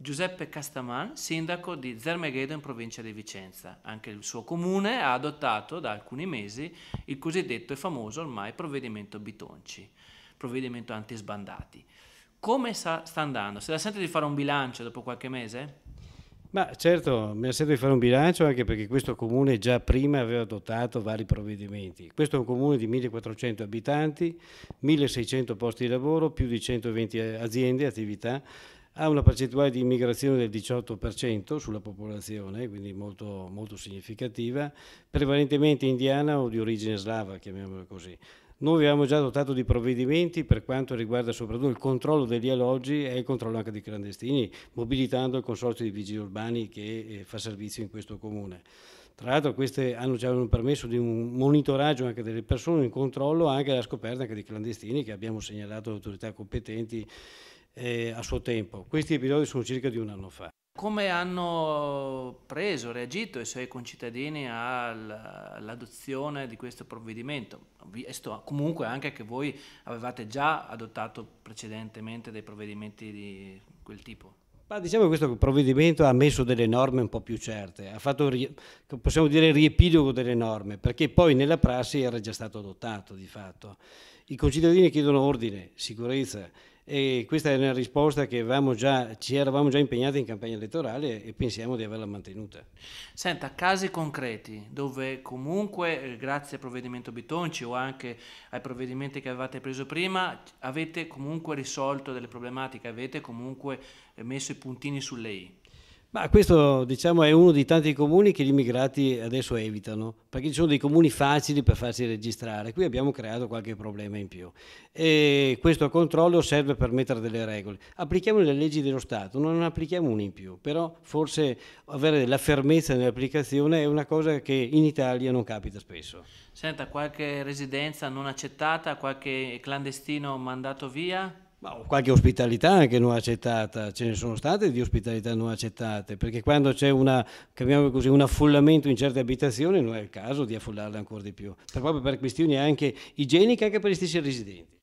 Giuseppe Castaman, sindaco di Zermeghedo in provincia di Vicenza. Anche il suo comune ha adottato da alcuni mesi il cosiddetto e famoso ormai provvedimento Bitonci, provvedimento antisbandati. Come sta, sta andando? Se la sente di fare un bilancio dopo qualche mese? Ma certo, mi sento di fare un bilancio anche perché questo comune già prima aveva adottato vari provvedimenti. Questo è un comune di 1400 abitanti, 1600 posti di lavoro, più di 120 aziende, attività ha una percentuale di immigrazione del 18% sulla popolazione, quindi molto, molto significativa, prevalentemente indiana o di origine slava, chiamiamola così. Noi abbiamo già adottato di provvedimenti per quanto riguarda soprattutto il controllo degli alloggi e il controllo anche dei clandestini, mobilitando il consorzio di vigili urbani che eh, fa servizio in questo comune. Tra l'altro queste hanno già un permesso di un monitoraggio anche delle persone, un controllo anche alla scoperta anche dei clandestini che abbiamo segnalato alle autorità competenti eh, a suo tempo. Questi episodi sono circa di un anno fa. Come hanno preso, reagito i suoi concittadini all'adozione di questo provvedimento? Visto comunque anche che voi avevate già adottato precedentemente dei provvedimenti di quel tipo. Ma diciamo che questo provvedimento ha messo delle norme un po' più certe, ha fatto, possiamo dire, riepilogo delle norme, perché poi nella prassi era già stato adottato di fatto. I concittadini chiedono ordine, sicurezza e questa è una risposta che già, ci eravamo già impegnati in campagna elettorale e pensiamo di averla mantenuta. Senta, casi concreti dove comunque eh, grazie al provvedimento Bitonci o anche ai provvedimenti che avevate preso prima avete comunque risolto delle problematiche, avete comunque eh, messo i puntini sulle i. Ma questo diciamo, è uno dei tanti comuni che gli immigrati adesso evitano, perché ci sono dei comuni facili per farsi registrare, qui abbiamo creato qualche problema in più. E questo controllo serve per mettere delle regole. Applichiamo le leggi dello Stato, non applichiamo una in più, però forse avere la fermezza nell'applicazione è una cosa che in Italia non capita spesso. Senta, qualche residenza non accettata, qualche clandestino mandato via? Ma qualche ospitalità anche non accettata, ce ne sono state di ospitalità non accettate, perché quando c'è un affollamento in certe abitazioni non è il caso di affollarle ancora di più, proprio per questioni anche igieniche, anche per gli stessi residenti.